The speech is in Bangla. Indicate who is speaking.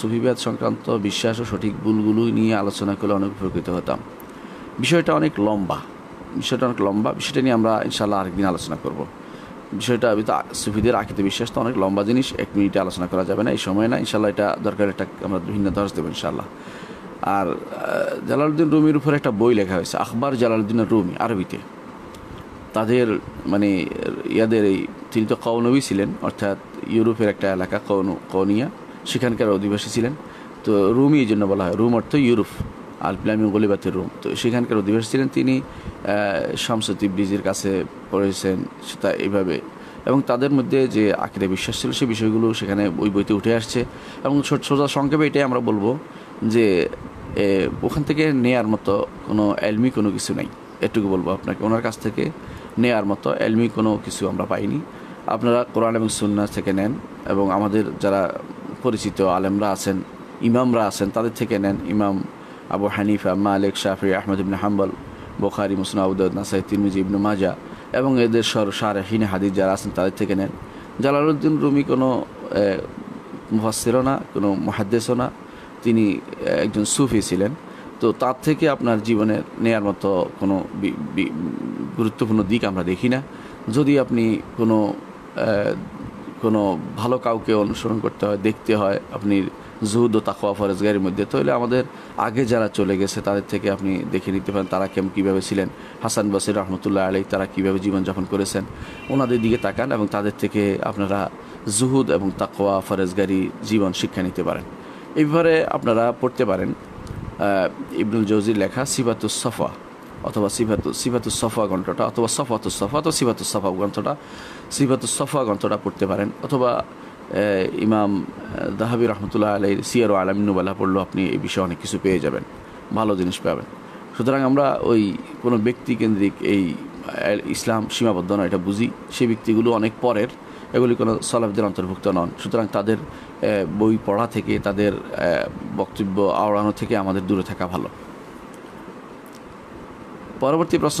Speaker 1: সুফিবাদ সংক্রান্ত বিশ্বাস ও সঠিক ভুলগুলো নিয়ে আলোচনা করলে অনেক উপকৃত হতাম বিষয়টা অনেক লম্বা বিষয়টা অনেক লম্বা বিষয়টা নিয়ে আমরা ইনশাল্লাহ আরেকদিন আলোচনা করব বিষয়টা সুফিদের আকৃত বিশ্বাস তো অনেক লম্বা জিনিস এক মিনিটে আলোচনা করা যাবে না এই সময় না ইনশাল্লাহ এটা দরকার এটা আমরা বিভিন্ন দর্শ দেবো ইনশাল্লাহ আর জালালুদ্দিন রুমির উপর একটা বই লেখা হয়েছে আখবর জালালুদ্দিন রুমি আরবিতে তাদের মানে ইয়াদের এই তিনি তো কৌনবী ছিলেন অর্থাৎ ইউরোপের একটা এলাকা কৌন কৌনিয়া সেখানকার অধিবাসী ছিলেন তো রুমই এই জন্য বলা হয় রুম অর্থ ইউরোপ আলপিলামি গলিবাতের রুম তো সেখানকার অধিবাসী ছিলেন তিনি শামসতি ব্রিজের কাছে পড়েছেন সেটা এইভাবে এবং তাদের মধ্যে যে আকিরে বিশ্বাস ছিল সেই বিষয়গুলো সেখানে ওই বইতে উঠে আসছে এবং সোজা সংক্ষেপে এটাই আমরা বলবো যে ওখান থেকে নেয়ার মতো কোনো এলমি কোনো কিছু নাই এটুকু বলবো আপনাকে ওনার কাছ থেকে নেয়ার মতো এলমি কোনো কিছু আমরা পাইনি আপনারা কোরআন এবং সুন্না থেকে নেন এবং আমাদের যারা পরিচিত আলেমরা আছেন ইমামরা আছেন তাদের থেকে নেন ইমাম আবু হানিফা মালিক শাফি আহমদ ইবিন হাম্বল বোখারি মুসনাউদ নাসাই তিরমিজি ইবনু মাজা এবং এদের সর সারেহীন হাদিস যারা আছেন তাদের থেকে নেন জালালুদ্দিন রুমি কোনো মুহাসিরও না কোনো মহাদ্দেশও না তিনি একজন সুফি ছিলেন তো তার থেকে আপনার জীবনে নেয়ার মতো কোনো গুরুত্বপূর্ণ দিক আমরা দেখি না যদি আপনি কোনো কোনো ভালো কাউকে অনুসরণ করতে হয় দেখতে হয় আপনি জুহুদ ও তাকোয়া ফরেজগারির মধ্যে তাহলে আমাদের আগে যারা চলে গেছে তাদের থেকে আপনি দেখে নিতে পারেন তারা কেমন কীভাবে ছিলেন হাসান বাসির রহমতুল্লাহ আলী তারা কীভাবে জীবনযাপন করেছেন ওনাদের দিকে তাকান এবং তাদের থেকে আপনারা জুহুদ এবং তাকোয়া ফরেজগারি জীবন শিক্ষা নিতে পারেন এই ব্যাপারে আপনারা পড়তে পারেন ইবনুল জৌজির লেখা সিবাতুস সফা অথবা সিফাতু সিফাতু সফা গ্রন্থটা অথবা সফাতু সফা অথবা সিফাতু সফা গ্রন্থটা সিফাতু সফা গ্রন্থটা পড়তে পারেন অথবা ইমাম দাহাবি রহমতুল্লাহ আলাই সিয়ারো আলামিনুবাল্লাহ পড়লেও আপনি এই বিষয়ে অনেক কিছু পেয়ে যাবেন ভালো জিনিস পাবেন সুতরাং আমরা ওই কোনো ব্যক্তিকেন্দ্রিক এই ইসলাম সীমাবদ্ধ নয় এটা বুঝি সেই ব্যক্তিগুলো অনেক পরের এগুলি কোনো সলাফদের অন্তর্ভুক্ত নন সুতরাং তাদের বই পড়া থেকে তাদের বক্তব্য আওড়ানো থেকে আমাদের দূরে থাকা ভালো পরবর্তী প্রশ্ন